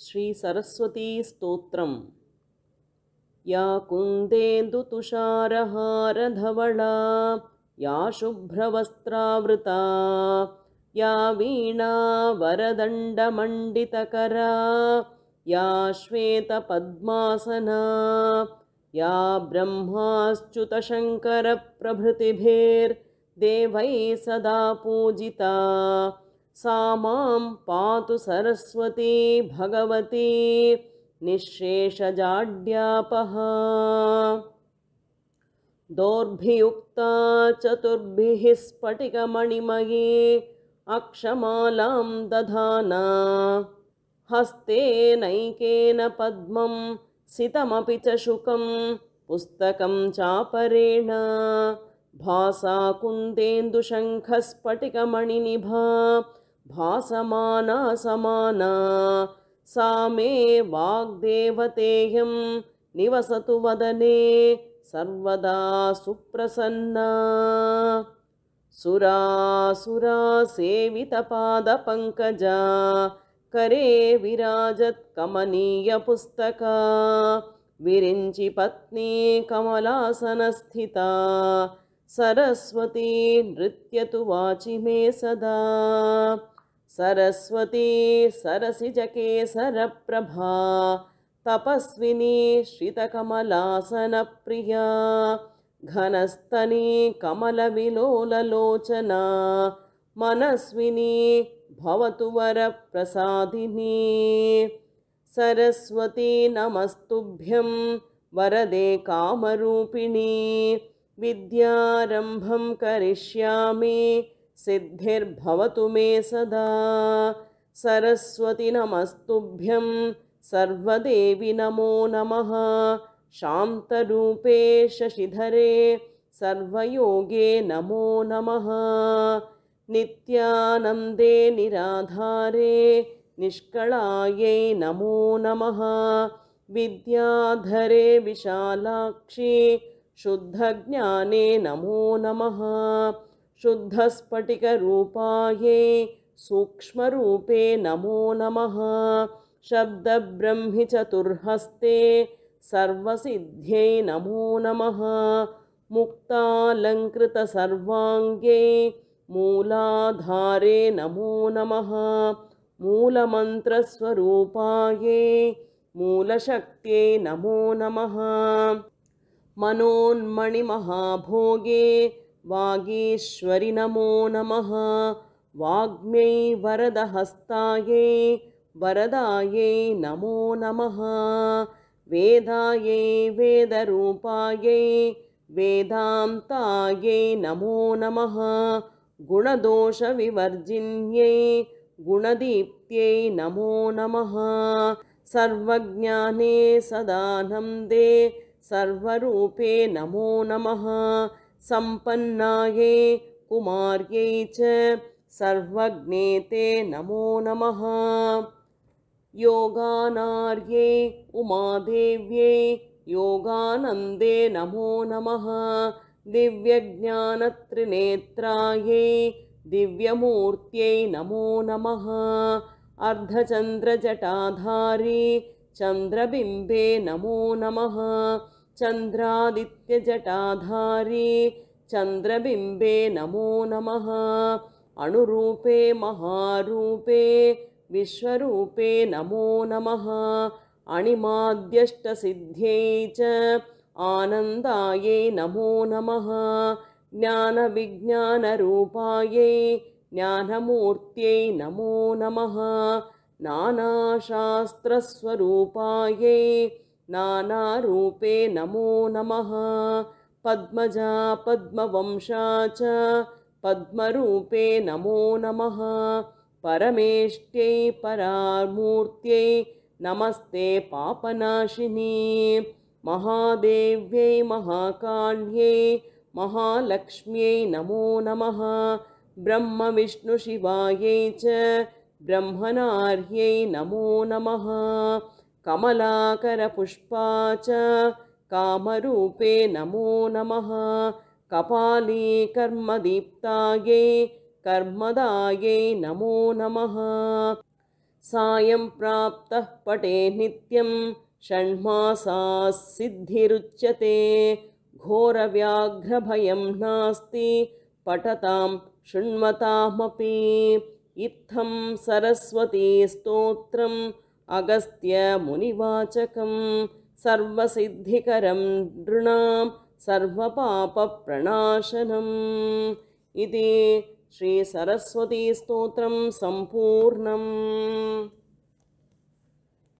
श्रीसरस्वतीस्तोत्रम् या कुन्देन्दुतुषारहारधवळा या शुभ्रवस्त्रावृता या वीणा वरदण्डमण्डितकरा या श्वेतपद्मासना या ब्रह्माश्च्युतशङ्करप्रभृतिभिर्देवैः सदा पूजिता सा मां पातु सरस्वती भगवती निःशेषजाड्यापहा दोर्भियुक्ता चतुर्भिः स्फटिकमणिमयी अक्षमालां दधाना हस्तेनैकेन पद्मं सितमपि च शुकं पुस्तकं चापरेण भासाकुन्देन्दुशङ्खस्फटिकमणिनिभा समाना सा मे वाग्देवतेहं निवसतु वदने सर्वदा सुप्रसन्ना सुरा सुरा सेवितपादपङ्कजा करे विराजत्कमनीयपुस्तका विरिञ्चिपत्नी कमलासनस्थिता सरस्वती नृत्यतु वाचि मे सदा सरस्वती सरसिजकेसरप्रभा तपस्विनी श्रितकमलासनप्रिया घनस्तनी कमलविलोललोचना मनस्विनी भवतु वरप्रसादिनी सरस्वती नमस्तुभ्यं वरदे कामरूपिणी विद्यारम्भं करिष्यामि सिद्धिर्भवतु मे सदा नमस्तुभ्यं सर्वदेवि नमो नमः शान्तरूपे शशिधरे सर्वयोगे नमो नमः नित्यानन्दे निराधारे निष्कलायै नमो नमः विद्याधरे विशालाक्षि शुद्धज्ञाने नमो नमः शुद्धस्फटिकरूपायै सूक्ष्मरूपे नमो नमः शब्दब्रह्मिचतुर्हस्ते सर्वसिद्ध्यै नमो नमः मुक्तालङ्कृतसर्वाङ्गे मूलाधारे नमो नमः मूलमन्त्रस्वरूपायै मूलशक्त्यै नमो नमः मनोन्मणिमहाभोगे वागेश्वरि नमो नमः वाग्म्यै वरदहस्तायै वरदायै नमो नमः वेदायै वेदरूपायै वेदान्तायै नमो नमः गुणदोषविवर्जिन्यै गुणदीप्त्यै नमो नमः सर्वज्ञाने सदानन्दे सर्वरूपे नमो नमः सम्पन्नाय कुमार्यै च सर्वज्ञेते नमो नमः योगानार्ये उमादेव्यै योगानन्दे नमो नमः दिव्यज्ञानत्रिनेत्रायै दिव्यमूर्त्यै नमो नमः अर्धचन्द्रजटाधारी चन्द्रबिम्बे नमो नमः चन्द्रादित्यजटाधारी चन्द्रबिम्बे नमो नमः अणुरूपे महारूपे विश्वरूपे नमो नमः अणिमाद्यष्टसिद्ध्यै च आनन्दायै नमो नमः ज्ञानविज्ञानरूपायै ज्ञानमूर्त्यै नमो नमः नानाशास्त्रस्वरूपायै नानारूपे नमो नमः पद्मजा पद्मवंशा च पद्मरूपे नमो नमः परमेष्ट्यै परामूर्त्यै नमस्ते पापनाशिनी महादेव्यै महाकाल्यै महालक्ष्म्यै नमो नमः ब्रह्मविष्णुशिवायै च ब्रह्मनार्यै नमो नमः कमलाकरपुष्पा च कामरूपे नमो नमः कपाली कर्मदीप्तायै कर्मदायै नमो नमः सायं प्राप्तः पटे नित्यं षण्मासा सिद्धिरुच्यते घोरव्याघ्रभयं नास्ति पठतां शृण्वतामपि इत्थं सरस्वतीस्तोत्रम् अगस्त्यमुनिवाचकं सर्वसिद्धिकरं नृणां सर्वपापप्रणाशनम् इति श्रीसरस्वतीस्तोत्रं सम्पूर्णम्